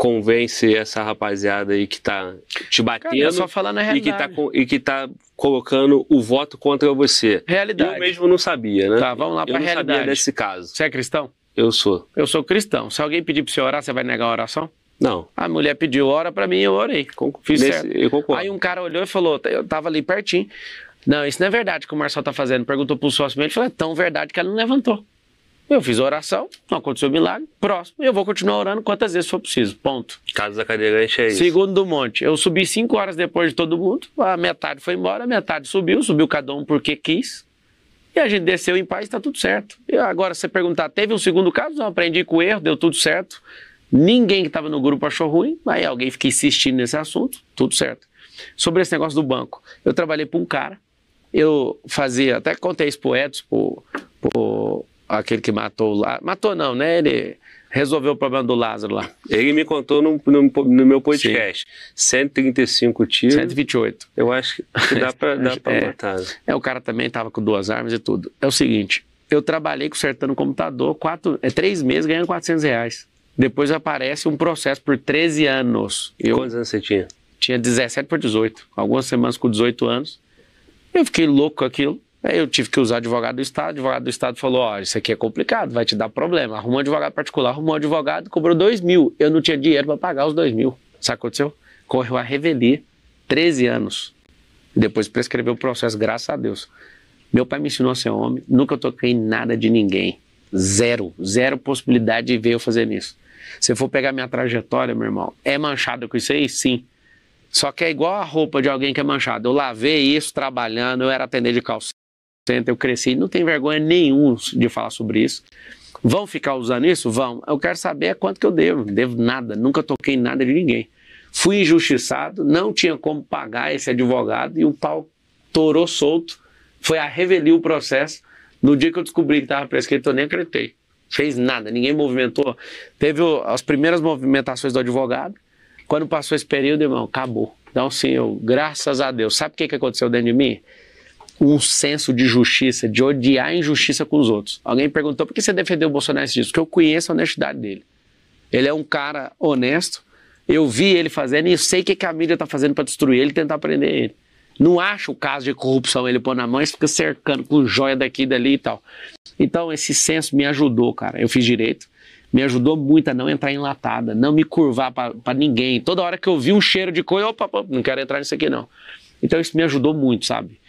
convence essa rapaziada aí que tá te é batendo Cara, e, que tá, e que tá colocando o voto contra você. Realidade. Eu mesmo não sabia, né? Tá, vamos lá para realidade. Eu não sabia desse caso. Você é cristão? Eu sou. Eu sou cristão. Se alguém pedir para você orar, você vai negar a oração? Não. A mulher pediu hora para mim, eu orei. Fiz Nesse, certo. Eu concordo. Aí um cara olhou e falou, tá, eu tava ali pertinho. Não, isso não é verdade que o Marcel tá fazendo. Perguntou pro sócio meu, ele falou, é tão verdade que ela não levantou. Eu fiz oração, não aconteceu milagre. Próximo, eu vou continuar orando quantas vezes for preciso. Ponto. Caso da cadeira enche é isso. Segundo do monte, eu subi cinco horas depois de todo mundo. A metade foi embora, a metade subiu, subiu cada um porque quis. E a gente desceu em paz, está tudo certo. E agora, se você perguntar, teve um segundo caso? Não, aprendi com o erro, deu tudo certo. Ninguém que estava no grupo achou ruim, aí alguém fica insistindo nesse assunto, tudo certo. Sobre esse negócio do banco, eu trabalhei para um cara, eu fazia, até contei isso pro Edson, pro, pro aquele que matou o Lázaro. Matou não, né? Ele resolveu o problema do Lázaro lá. Ele me contou no, no, no meu podcast. Sim. 135 tiros. 128. Eu acho que dá é, para é, matar. É, o cara também estava com duas armas e tudo. É o seguinte, eu trabalhei consertando o computador quatro, é, três meses ganhando 400 reais. Depois aparece um processo por 13 anos. Eu Quantos anos você tinha? Tinha 17 por 18. Algumas semanas com 18 anos. Eu fiquei louco com aquilo. Aí eu tive que usar advogado do Estado. advogado do Estado falou: Ó, oh, isso aqui é complicado, vai te dar problema. Arrumou um advogado particular, arrumou um advogado, cobrou dois mil. Eu não tinha dinheiro para pagar os dois mil. Sabe o que aconteceu? Correu a revelia, 13 anos. Depois prescreveu o processo, graças a Deus. Meu pai me ensinou a ser homem, nunca toquei nada de ninguém. Zero, zero possibilidade de ver eu fazer isso. Se eu for pegar minha trajetória, meu irmão, é manchada com isso aí? Sim. Só que é igual a roupa de alguém que é manchado. Eu lavei isso trabalhando, eu era atender de calça eu cresci, não tem vergonha nenhuma de falar sobre isso. Vão ficar usando isso? Vão. Eu quero saber é quanto que eu devo. devo nada, nunca toquei nada de ninguém. Fui injustiçado, não tinha como pagar esse advogado e o pau torou solto. Foi a revelia o processo. No dia que eu descobri que estava prescrito, eu nem acreditei. Fez nada, ninguém movimentou. Teve as primeiras movimentações do advogado. Quando passou esse período, irmão, acabou. Então, sim, eu, graças a Deus. Sabe o que, que aconteceu dentro de mim? um senso de justiça, de odiar a injustiça com os outros. Alguém perguntou por que você defendeu o Bolsonaro esses dias? Porque eu conheço a honestidade dele. Ele é um cara honesto, eu vi ele fazendo e eu sei o que, a mídia está fazendo para destruir ele e tentar prender ele. Não acho o caso de corrupção ele pôr na mão e fica cercando com joia daqui e dali e tal. Então, esse senso me ajudou, cara. Eu fiz direito, me ajudou muito a não entrar enlatada, não me curvar para ninguém. Toda hora que eu vi um cheiro de coisa, opa, opa, não quero entrar nisso aqui não. Então, isso me ajudou muito, sabe?